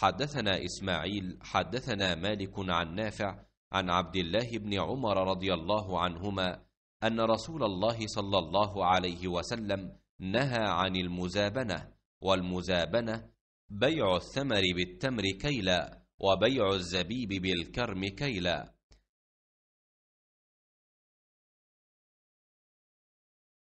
حدثنا إسماعيل حدثنا مالك عن نافع عن عبد الله بن عمر رضي الله عنهما أن رسول الله صلى الله عليه وسلم نهى عن المزابنة والمزابنة بيع الثمر بالتمر كيلا وبيع الزبيب بالكرم كيلا